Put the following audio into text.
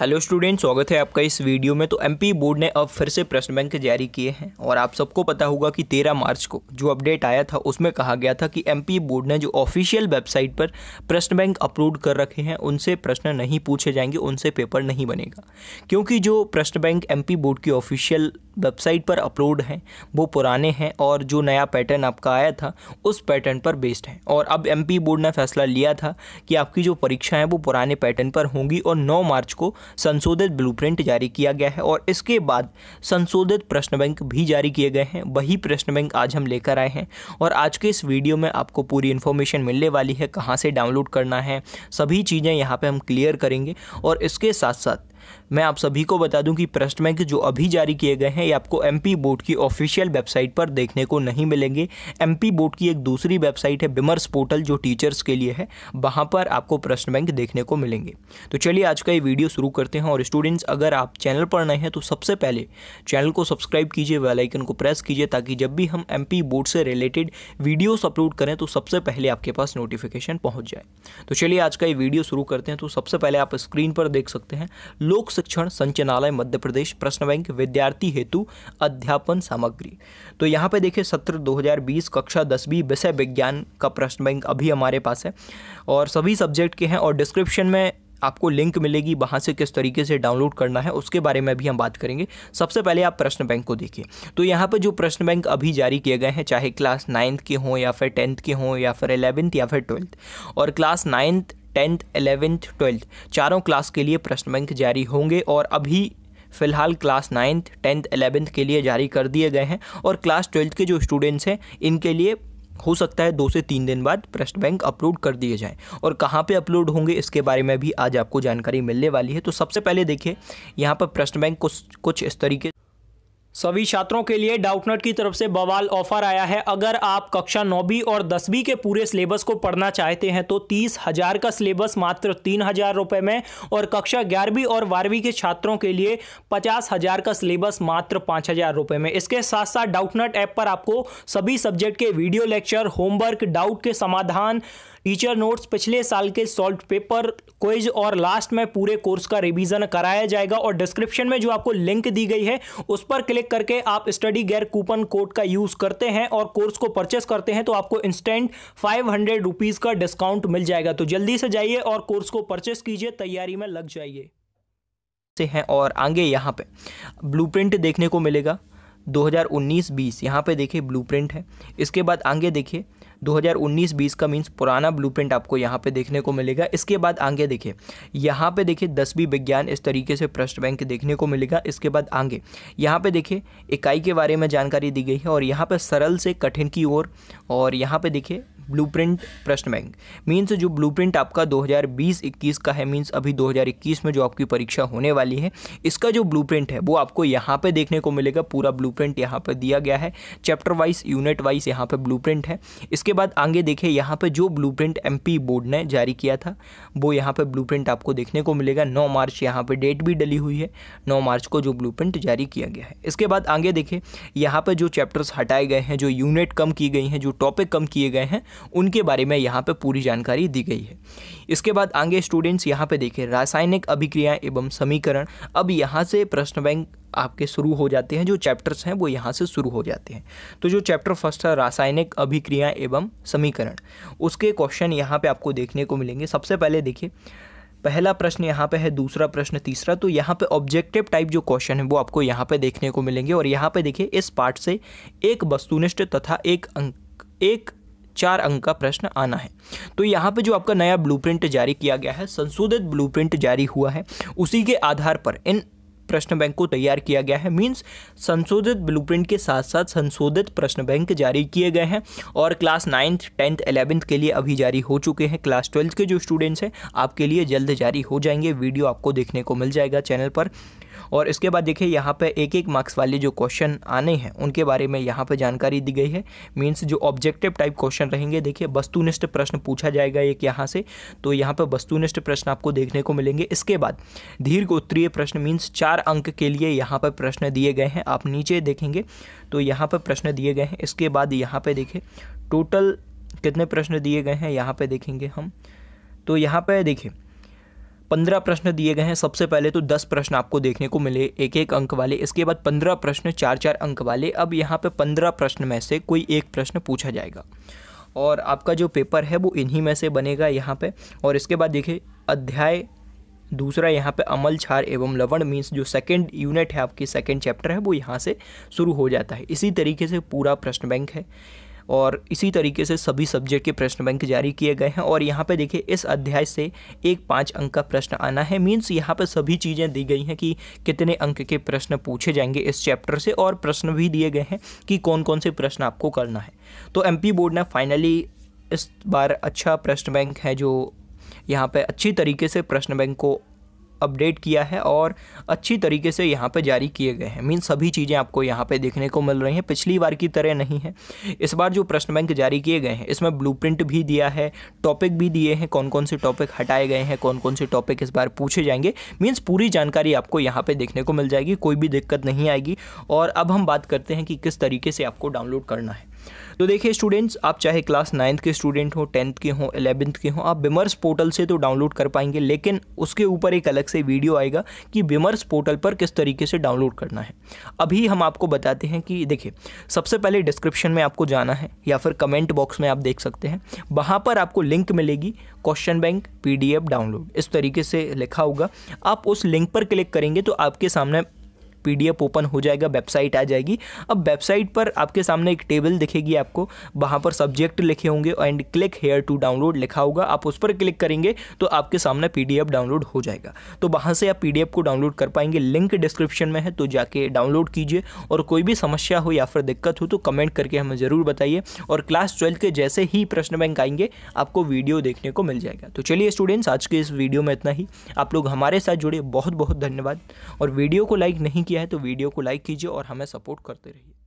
hello student स्वागत है आपका इस वीडियो में तो एमपी बोर्ड ने अब फिर से प्रश्न बैंक जारी किए हैं और आप सबको पता होगा कि 13 मार्च को जो अपडेट आया था उसमें कहा गया था कि एमपी बोर्ड ने जो ऑफिशियल वेबसाइट पर प्रश्न बैंक अपलोड कर रखे हैं उनसे प्रश्न नहीं पूछे जाएंगे उनसे पेपर नहीं बनेगा क्योंकि जो प्रश्न बैंक एम बोर्ड की ऑफिशियल वेबसाइट पर अपलोड हैं वो पुराने हैं और जो नया पैटर्न आपका आया था उस पैटर्न पर बेस्ड हैं और अब एमपी बोर्ड ने फैसला लिया था कि आपकी जो परीक्षा है वो पुराने पैटर्न पर होंगी और 9 मार्च को संशोधित ब्लूप्रिंट जारी किया गया है और इसके बाद संशोधित प्रश्न बैंक भी जारी किए गए हैं वही प्रश्न बैंक आज हम लेकर आए हैं और आज के इस वीडियो में आपको पूरी इन्फॉर्मेशन मिलने वाली है कहाँ से डाउनलोड करना है सभी चीज़ें यहाँ पर हम क्लियर करेंगे और इसके साथ साथ मैं आप सभी को बता दूं कि प्रश्न बैंक जो अभी जारी किए गए हैं ये आपको एम बोर्ड की ऑफिशियल वेबसाइट पर देखने को नहीं मिलेंगे एम बोर्ड की एक दूसरी वेबसाइट है बिमर्स पोर्टल जो टीचर्स के लिए है वहाँ पर आपको प्रश्न बैंक देखने को मिलेंगे तो चलिए आज का ये वीडियो शुरू करते हैं और स्टूडेंट्स अगर आप चैनल पर नए हैं तो सबसे पहले चैनल को सब्सक्राइब कीजिए वेलाइकन को प्रेस कीजिए ताकि जब भी हम एम बोर्ड से रिलेटेड वीडियोज़ अपलोड करें तो सबसे पहले आपके पास नोटिफिकेशन पहुँच जाए तो चलिए आज का ये वीडियो शुरू करते हैं तो सबसे पहले आप स्क्रीन पर देख सकते हैं लोक शिक्षण संचालनालय मध्य प्रदेश प्रश्न बैंक विद्यार्थी हेतु अध्यापन सामग्री तो यहाँ पे देखिए सत्र 2020 कक्षा दसवीं विषय विज्ञान का प्रश्न बैंक अभी हमारे पास है और सभी सब्जेक्ट के हैं और डिस्क्रिप्शन में आपको लिंक मिलेगी वहाँ से किस तरीके से डाउनलोड करना है उसके बारे में भी हम बात करेंगे सबसे पहले आप प्रश्न बैंक को देखिए तो यहाँ पर जो प्रश्न बैंक अभी जारी किए गए हैं चाहे क्लास नाइन्थ के हों या फिर टेंथ के हों या फिर एलेवेंथ या फिर ट्वेल्थ और class ninth tenth eleventh twelfth चारों क्लास के लिए प्रश्न बैंक जारी होंगे और अभी फ़िलहाल क्लास नाइन्थ टेंथ एलेवेंथ के लिए जारी कर दिए गए हैं और क्लास ट्वेल्थ के जो स्टूडेंट्स हैं इनके लिए हो सकता है दो से तीन दिन बाद प्रश्न बैंक अपलोड कर दिए जाएं और कहाँ पे अपलोड होंगे इसके बारे में भी आज आपको जानकारी मिलने वाली है तो सबसे पहले देखिए यहाँ पर प्रश्न बैंक कुछ कुछ इस तरीके सभी छात्रों के लिए डाउटनेट की तरफ से बवाल ऑफर आया है अगर आप कक्षा नौवीं और दसवीं के पूरे सिलेबस को पढ़ना चाहते हैं तो तीस हजार का सिलेबस मात्र तीन हजार रुपये में और कक्षा ग्यारहवीं और बारहवीं के छात्रों के लिए पचास हजार का सिलेबस मात्र पाँच हजार रुपये में इसके साथ साथ डाउटनेट ऐप पर आपको सभी सब्जेक्ट के वीडियो लेक्चर होमवर्क डाउट के समाधान टीचर नोट्स पिछले साल के सॉल्ट पेपर क्विज और लास्ट में पूरे कोर्स का रिवीजन कराया जाएगा और डिस्क्रिप्शन में जो आपको लिंक दी गई है उस पर क्लिक करके आप स्टडी गैर कूपन कोड का यूज करते हैं और कोर्स को परचेस करते हैं तो आपको इंस्टेंट फाइव हंड्रेड रुपीज का डिस्काउंट मिल जाएगा तो जल्दी से जाइए और कोर्स को परचेस कीजिए तैयारी में लग जाइए से हैं और आगे यहाँ पे ब्लू देखने को मिलेगा 2019-20 यहाँ पे देखिए ब्लू है इसके बाद आगे देखिए 2019-20 का मीन्स पुराना ब्लूप्रिंट आपको यहाँ पे देखने को मिलेगा इसके बाद आगे देखिए यहाँ पे देखिए दसवीं विज्ञान इस तरीके से प्रश्न बैंक देखने को मिलेगा इसके बाद आगे यहाँ पे देखिए इकाई के बारे में जानकारी दी गई है और यहाँ पर सरल से कठिन की ओर और, और यहाँ पर देखिए ब्लूप्रिंट प्रश्न बैंक मीन्स जो ब्लूप्रिंट आपका 2020-21 का है मीन्स अभी 2021 में जो आपकी परीक्षा होने वाली है इसका जो ब्लूप्रिंट है वो आपको यहाँ पे देखने को मिलेगा पूरा ब्लूप्रिंट यहाँ पर दिया गया है चैप्टर वाइज यूनिट वाइज यहाँ पे ब्लूप्रिंट है इसके बाद आगे देखिए यहाँ पर जो एम पी बोर्ड ने जारी किया था वो यहाँ ब्लू प्रिंट आपको देखने को मिलेगा नौ मार्च यहाँ पर डेट भी डली हुई है नौ मार्च को जो प्रिंट जारी किया गया है इसके बाद आगे देखिए यहाँ पर जो चैप्टर्स हटाए गए हैं जो यूनिट कम की गई हैं जो टॉपिक कम किए गए हैं उनके बारे में यहाँ पर पूरी जानकारी दी गई है इसके बाद आगे स्टूडेंट्स यहाँ पर देखें रासायनिक अभिक्रिया एवं समीकरण अब यहाँ से प्रश्न बैंक आपके शुरू हो जाते हैं जो चैप्टर्स हैं वो यहाँ से शुरू हो जाते हैं तो जो चैप्टर फर्स्ट है रासायनिक अभिक्रिया एवं समीकरण उसके क्वेश्चन यहाँ पे आपको देखने को मिलेंगे सबसे पहले देखिए पहला प्रश्न यहाँ पे है दूसरा प्रश्न तीसरा तो यहाँ पे ऑब्जेक्टिव टाइप जो क्वेश्चन है वो आपको यहाँ पर देखने को मिलेंगे और यहाँ पर देखिए इस पार्ट से एक वस्तुनिष्ठ तथा एक अंक एक चार अंक का प्रश्न आना है तो यहाँ पे जो आपका नया ब्लूप्रिंट जारी किया गया है संशोधित ब्लूप्रिंट जारी हुआ है उसी के आधार पर इन प्रश्न बैंक को तैयार किया गया है मींस संशोधित ब्लूप्रिंट के साथ साथ संशोधित प्रश्न बैंक जारी किए गए हैं और क्लास नाइन्थ टेंथ एलेवेंथ के लिए अभी जारी हो चुके हैं क्लास ट्वेल्थ के जो स्टूडेंट्स हैं आपके लिए जल्द जारी हो जाएंगे वीडियो आपको देखने को मिल जाएगा चैनल पर और इसके बाद देखिए यहाँ पर एक एक मार्क्स वाले जो क्वेश्चन आने हैं उनके बारे में यहाँ पर जानकारी दी गई है मीन्स जो ऑब्जेक्टिव टाइप क्वेश्चन रहेंगे देखिए वस्तुनिष्ठ प्रश्न पूछा जाएगा एक यहाँ से तो यहाँ पर वस्तुनिष्ठ प्रश्न आपको देखने को मिलेंगे इसके बाद दीर्घ उत्तरीय प्रश्न मीन्स चार अंक के लिए यहाँ पर प्रश्न दिए गए हैं आप नीचे देखेंगे तो यहाँ पर प्रश्न दिए गए हैं इसके बाद यहाँ पर देखें टोटल कितने प्रश्न दिए गए हैं यहाँ पर देखेंगे हम तो यहाँ पर देखें पंद्रह प्रश्न दिए गए हैं सबसे पहले तो दस प्रश्न आपको देखने को मिले एक एक अंक वाले इसके बाद पंद्रह प्रश्न चार चार अंक वाले अब यहाँ पे पंद्रह प्रश्न में से कोई एक प्रश्न पूछा जाएगा और आपका जो पेपर है वो इन्हीं में से बनेगा यहाँ पे और इसके बाद देखिए अध्याय दूसरा यहाँ पे अमल छार एवं लवण मीन्स जो सेकंड यूनिट है आपकी सेकंड चैप्टर है वो यहाँ से शुरू हो जाता है इसी तरीके से पूरा प्रश्न बैंक है और इसी तरीके से सभी सब्जेक्ट के प्रश्न बैंक जारी किए गए हैं और यहाँ पे देखिए इस अध्याय से एक पाँच अंक का प्रश्न आना है मीन्स यहाँ पर सभी चीज़ें दी गई हैं कि कितने अंक के प्रश्न पूछे जाएंगे इस चैप्टर से और प्रश्न भी दिए गए हैं कि कौन कौन से प्रश्न आपको करना है तो एम बोर्ड ने फाइनली इस बार अच्छा प्रश्न बैंक है जो यहाँ पे अच्छी तरीके से प्रश्न बैंक को अपडेट किया है और अच्छी तरीके से यहाँ पर जारी किए गए हैं मीन सभी चीज़ें आपको यहाँ पर देखने को मिल रही हैं पिछली बार की तरह नहीं है इस बार जो प्रश्न बैंक जारी किए गए हैं इसमें ब्लू भी दिया है टॉपिक भी दिए हैं कौन कौन से टॉपिक हटाए गए हैं कौन कौन से टॉपिक इस बार पूछे जाएंगे मीन्स पूरी जानकारी आपको यहाँ पर देखने को मिल जाएगी कोई भी दिक्कत नहीं आएगी और अब हम बात करते हैं कि किस तरीके से आपको डाउनलोड करना है तो देखिए स्टूडेंट्स आप चाहे क्लास नाइन्थ के स्टूडेंट हों टेंथ के हों एलेवेंथ के हों आप विमर्श पोर्टल से तो डाउनलोड कर पाएंगे लेकिन उसके ऊपर एक अलग से वीडियो आएगा कि विमर्श पोर्टल पर किस तरीके से डाउनलोड करना है अभी हम आपको बताते हैं कि देखिए सबसे पहले डिस्क्रिप्शन में आपको जाना है या फिर कमेंट बॉक्स में आप देख सकते हैं वहाँ पर आपको लिंक मिलेगी क्वेश्चन बैंक पी डाउनलोड इस तरीके से लिखा होगा आप उस लिंक पर क्लिक करेंगे तो आपके सामने पी ओपन हो जाएगा वेबसाइट आ जाएगी अब वेबसाइट पर आपके सामने एक टेबल दिखेगी आपको वहाँ पर सब्जेक्ट लिखे होंगे and click here to download लिखा होगा आप उस पर क्लिक करेंगे तो आपके सामने पी डाउनलोड हो जाएगा तो वहाँ से आप पी को डाउनलोड कर पाएंगे लिंक डिस्क्रिप्शन में है तो जाके डाउनलोड कीजिए और कोई भी समस्या हो या फिर दिक्कत हो तो कमेंट करके हमें ज़रूर बताइए और क्लास ट्वेल्थ के जैसे ही प्रश्न बैंक आएंगे आपको वीडियो देखने को मिल जाएगा तो चलिए स्टूडेंट्स आज के इस वीडियो में इतना ही आप लोग हमारे साथ जुड़े बहुत बहुत धन्यवाद और वीडियो को लाइक नहीं किया है तो वीडियो को लाइक कीजिए और हमें सपोर्ट करते रहिए